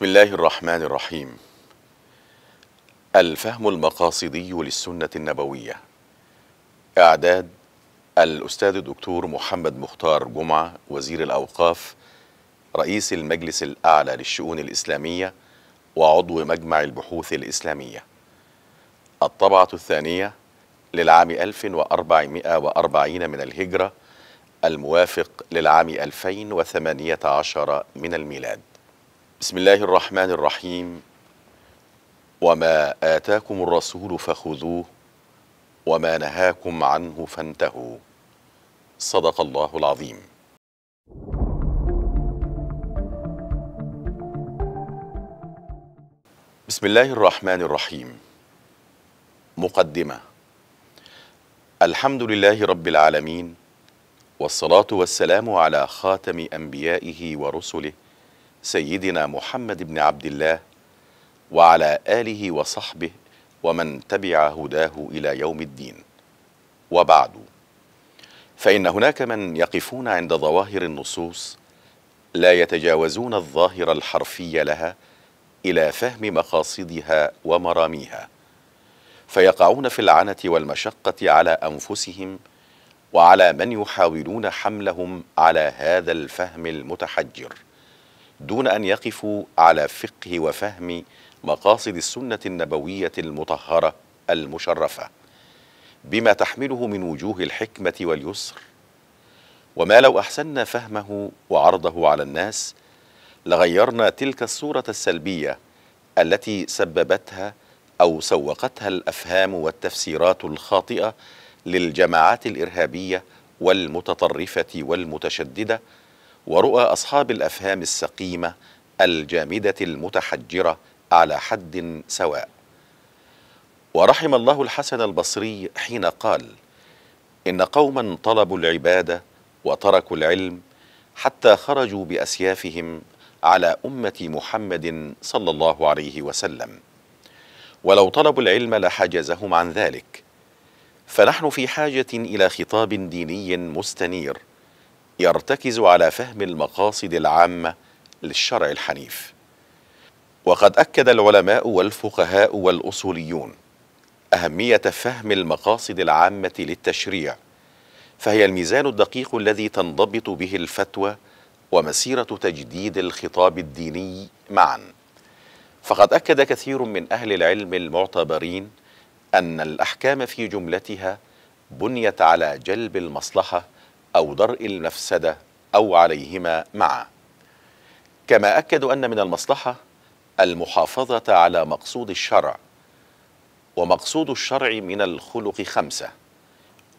بسم الله الرحمن الرحيم الفهم المقاصدي للسنة النبوية إعداد الأستاذ الدكتور محمد مختار جمعة وزير الأوقاف رئيس المجلس الأعلى للشؤون الإسلامية وعضو مجمع البحوث الإسلامية الطبعة الثانية للعام 1440 من الهجرة الموافق للعام 2018 من الميلاد بسم الله الرحمن الرحيم وما آتاكم الرسول فخذوه وما نهاكم عنه فانتهوا صدق الله العظيم بسم الله الرحمن الرحيم مقدمة الحمد لله رب العالمين والصلاة والسلام على خاتم أنبيائه ورسله سيدنا محمد بن عبد الله وعلى آله وصحبه ومن تبع هداه إلى يوم الدين وبعد فإن هناك من يقفون عند ظواهر النصوص لا يتجاوزون الظاهر الحرفي لها إلى فهم مقاصدها ومراميها فيقعون في العنة والمشقة على أنفسهم وعلى من يحاولون حملهم على هذا الفهم المتحجر دون أن يقفوا على فقه وفهم مقاصد السنة النبوية المطهرة المشرفة بما تحمله من وجوه الحكمة واليسر وما لو أحسنا فهمه وعرضه على الناس لغيرنا تلك الصورة السلبية التي سببتها أو سوقتها الأفهام والتفسيرات الخاطئة للجماعات الإرهابية والمتطرفة والمتشددة ورؤى أصحاب الأفهام السقيمة الجامدة المتحجرة على حد سواء ورحم الله الحسن البصري حين قال إن قوما طلبوا العبادة وتركوا العلم حتى خرجوا بأسيافهم على أمة محمد صلى الله عليه وسلم ولو طلبوا العلم لحجزهم عن ذلك فنحن في حاجة إلى خطاب ديني مستنير يرتكز على فهم المقاصد العامة للشرع الحنيف وقد أكد العلماء والفقهاء والأصوليون أهمية فهم المقاصد العامة للتشريع فهي الميزان الدقيق الذي تنضبط به الفتوى ومسيرة تجديد الخطاب الديني معا فقد أكد كثير من أهل العلم المعتبرين أن الأحكام في جملتها بنيت على جلب المصلحة أو درء المفسدة أو عليهما معا كما أكدوا أن من المصلحة المحافظة على مقصود الشرع ومقصود الشرع من الخلق خمسة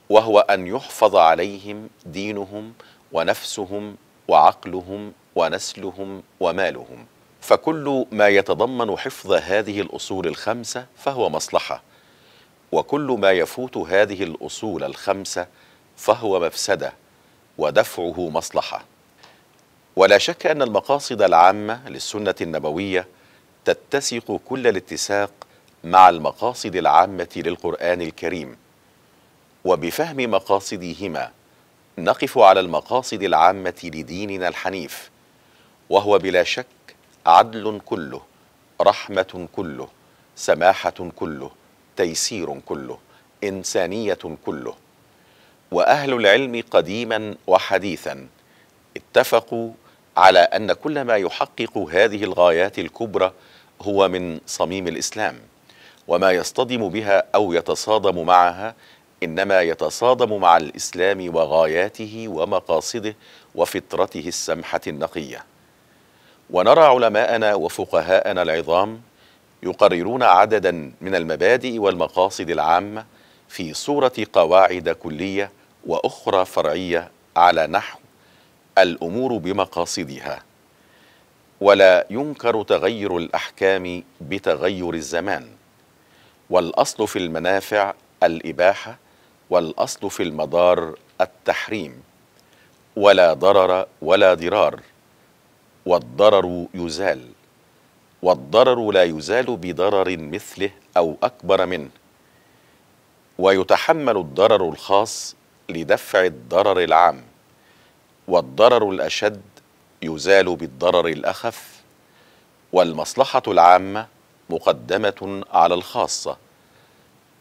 وهو أن يحفظ عليهم دينهم ونفسهم وعقلهم ونسلهم ومالهم فكل ما يتضمن حفظ هذه الأصول الخمسة فهو مصلحة وكل ما يفوت هذه الأصول الخمسة فهو مفسدة ودفعه مصلحه ولا شك ان المقاصد العامه للسنه النبويه تتسق كل الاتساق مع المقاصد العامه للقران الكريم وبفهم مقاصدهما نقف على المقاصد العامه لديننا الحنيف وهو بلا شك عدل كله رحمه كله سماحه كله تيسير كله انسانيه كله واهل العلم قديما وحديثا اتفقوا على ان كل ما يحقق هذه الغايات الكبرى هو من صميم الاسلام وما يصطدم بها او يتصادم معها انما يتصادم مع الاسلام وغاياته ومقاصده وفطرته السمحه النقيه ونرى علماءنا وفقهاءنا العظام يقررون عددا من المبادئ والمقاصد العامه في صوره قواعد كليه واخرى فرعيه على نحو الامور بمقاصدها ولا ينكر تغير الاحكام بتغير الزمان والاصل في المنافع الاباحه والاصل في المضار التحريم ولا ضرر ولا ضرار والضرر يزال والضرر لا يزال بضرر مثله او اكبر منه ويتحمل الضرر الخاص لدفع الضرر العام والضرر الاشد يزال بالضرر الاخف والمصلحه العامه مقدمه على الخاصه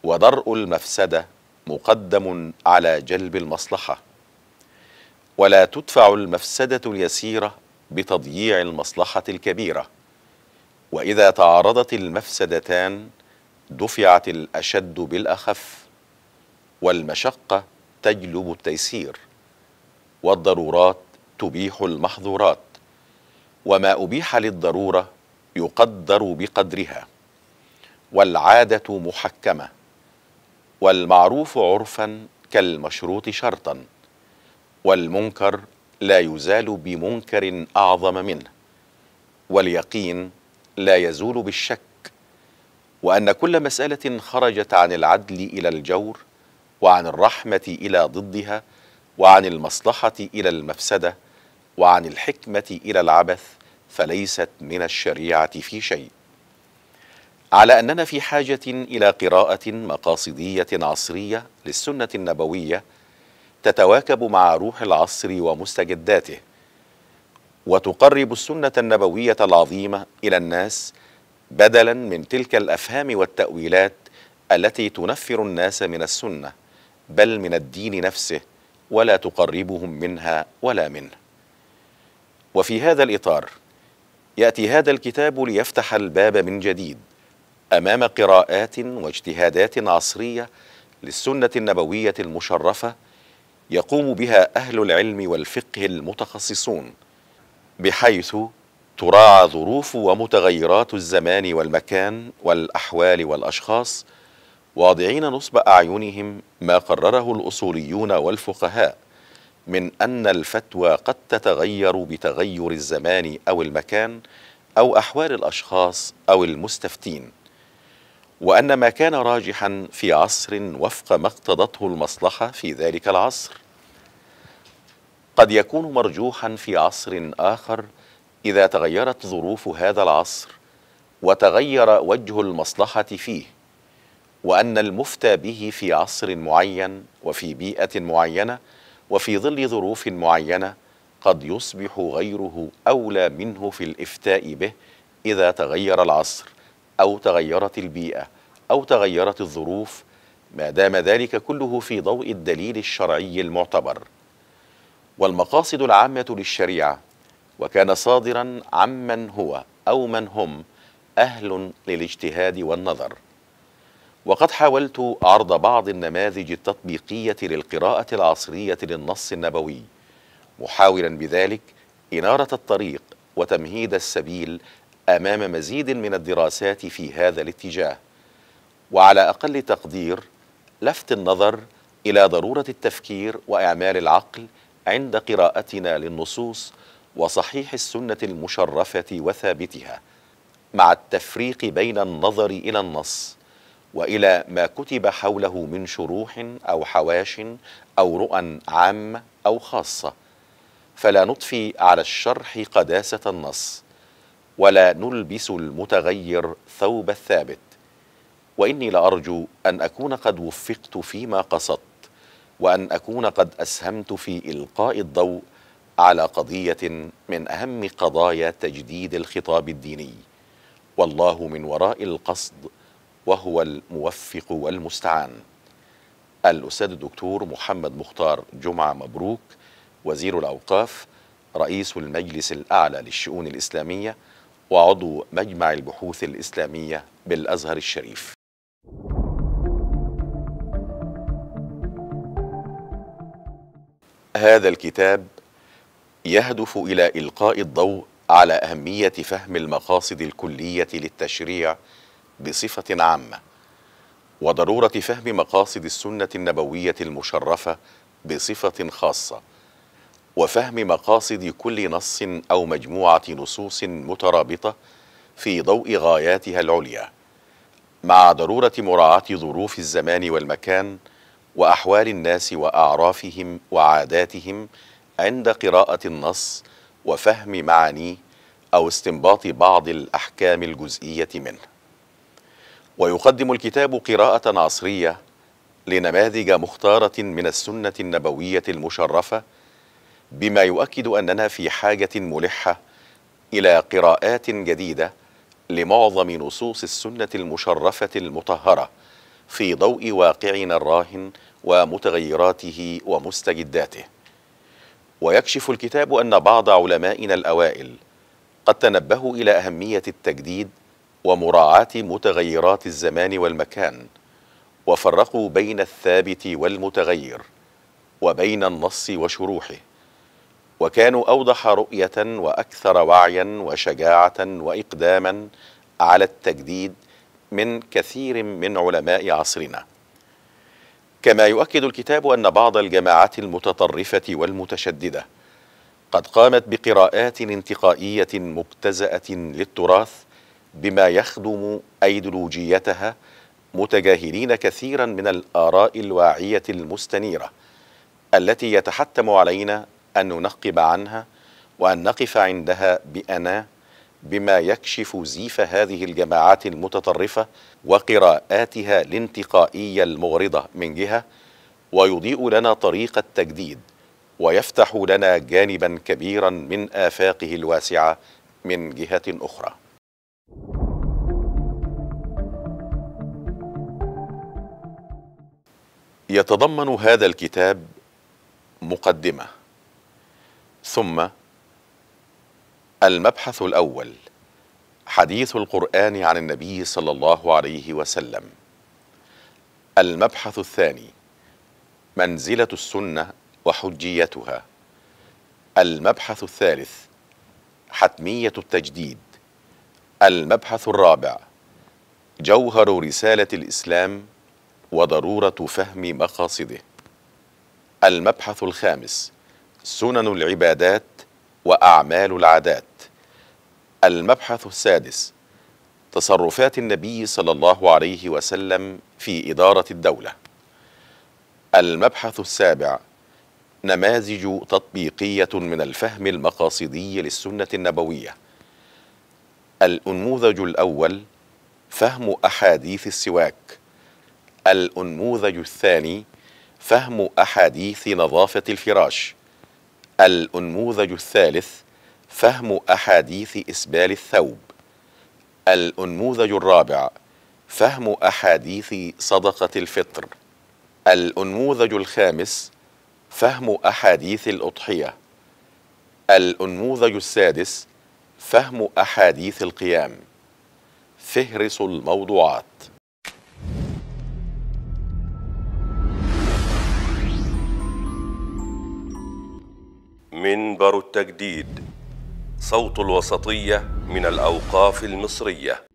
ودرء المفسده مقدم على جلب المصلحه ولا تدفع المفسده اليسيره بتضييع المصلحه الكبيره واذا تعارضت المفسدتان دفعت الاشد بالاخف والمشقه تجلب التيسير والضرورات تبيح المحظورات وما أبيح للضرورة يقدر بقدرها والعادة محكمة والمعروف عرفا كالمشروط شرطا والمنكر لا يزال بمنكر أعظم منه واليقين لا يزول بالشك وأن كل مسألة خرجت عن العدل إلى الجور وعن الرحمة إلى ضدها وعن المصلحة إلى المفسدة وعن الحكمة إلى العبث فليست من الشريعة في شيء على أننا في حاجة إلى قراءة مقاصدية عصرية للسنة النبوية تتواكب مع روح العصر ومستجداته وتقرب السنة النبوية العظيمة إلى الناس بدلا من تلك الأفهام والتأويلات التي تنفر الناس من السنه بل من الدين نفسه ولا تقربهم منها ولا منه وفي هذا الاطار ياتي هذا الكتاب ليفتح الباب من جديد امام قراءات واجتهادات عصريه للسنه النبويه المشرفه يقوم بها اهل العلم والفقه المتخصصون بحيث تراعى ظروف ومتغيرات الزمان والمكان والاحوال والاشخاص واضعين نصب أعينهم ما قرره الأصوليون والفقهاء من أن الفتوى قد تتغير بتغير الزمان أو المكان أو أحوال الأشخاص أو المستفتين وأن ما كان راجحا في عصر وفق ما اقتضته المصلحة في ذلك العصر قد يكون مرجوحا في عصر آخر إذا تغيرت ظروف هذا العصر وتغير وجه المصلحة فيه وأن المفتى به في عصر معين وفي بيئة معينة وفي ظل ظروف معينة قد يصبح غيره أولى منه في الإفتاء به إذا تغير العصر أو تغيرت البيئة أو تغيرت الظروف ما دام ذلك كله في ضوء الدليل الشرعي المعتبر والمقاصد العامة للشريعة وكان صادرا عمن هو أو من هم أهل للاجتهاد والنظر وقد حاولت عرض بعض النماذج التطبيقية للقراءة العصرية للنص النبوي محاولا بذلك إنارة الطريق وتمهيد السبيل أمام مزيد من الدراسات في هذا الاتجاه وعلى أقل تقدير لفت النظر إلى ضرورة التفكير وإعمال العقل عند قراءتنا للنصوص وصحيح السنة المشرفة وثابتها مع التفريق بين النظر إلى النص والى ما كتب حوله من شروح او حواش او رؤى عامه او خاصه فلا نطفي على الشرح قداسه النص ولا نلبس المتغير ثوب الثابت واني لارجو ان اكون قد وفقت فيما قصدت وان اكون قد اسهمت في القاء الضوء على قضيه من اهم قضايا تجديد الخطاب الديني والله من وراء القصد وهو الموفق والمستعان الأستاذ الدكتور محمد مختار جمعة مبروك وزير الأوقاف رئيس المجلس الأعلى للشؤون الإسلامية وعضو مجمع البحوث الإسلامية بالأزهر الشريف هذا الكتاب يهدف إلى إلقاء الضوء على أهمية فهم المقاصد الكلية للتشريع بصفة عامة وضرورة فهم مقاصد السنة النبوية المشرفة بصفة خاصة وفهم مقاصد كل نص أو مجموعة نصوص مترابطة في ضوء غاياتها العليا مع ضرورة مراعاة ظروف الزمان والمكان وأحوال الناس وأعرافهم وعاداتهم عند قراءة النص وفهم معانيه أو استنباط بعض الأحكام الجزئية منه ويقدم الكتاب قراءة عصرية لنماذج مختارة من السنة النبوية المشرفة بما يؤكد أننا في حاجة ملحة إلى قراءات جديدة لمعظم نصوص السنة المشرفة المطهرة في ضوء واقعنا الراهن ومتغيراته ومستجداته ويكشف الكتاب أن بعض علمائنا الأوائل قد تنبهوا إلى أهمية التجديد ومراعاة متغيرات الزمان والمكان وفرقوا بين الثابت والمتغير وبين النص وشروحه وكانوا أوضح رؤية وأكثر وعيا وشجاعة وإقداما على التجديد من كثير من علماء عصرنا كما يؤكد الكتاب أن بعض الجماعات المتطرفة والمتشددة قد قامت بقراءات انتقائية مبتزأة للتراث بما يخدم ايديولوجيتها متجاهلين كثيرا من الاراء الواعيه المستنيره التي يتحتم علينا ان ننقب عنها وان نقف عندها بأنا بما يكشف زيف هذه الجماعات المتطرفه وقراءاتها الانتقائيه المغرضه من جهه ويضيء لنا طريق التجديد ويفتح لنا جانبا كبيرا من افاقه الواسعه من جهه اخرى يتضمن هذا الكتاب مقدمة ثم المبحث الأول حديث القرآن عن النبي صلى الله عليه وسلم المبحث الثاني منزلة السنة وحجيتها المبحث الثالث حتمية التجديد المبحث الرابع جوهر رسالة الإسلام وضروره فهم مقاصده المبحث الخامس سنن العبادات واعمال العادات المبحث السادس تصرفات النبي صلى الله عليه وسلم في اداره الدوله المبحث السابع نماذج تطبيقيه من الفهم المقاصدي للسنه النبويه الانموذج الاول فهم احاديث السواك الأنموذج الثاني فهم أحاديث نظافة الفراش الأنموذج الثالث فهم أحاديث إسبال الثوب الأنموذج الرابع فهم أحاديث صدقة الفطر الأنموذج الخامس فهم أحاديث الأضحية الأنموذج السادس فهم أحاديث القيام فهرس الموضوعات منبر التجديد صوت الوسطية من الأوقاف المصرية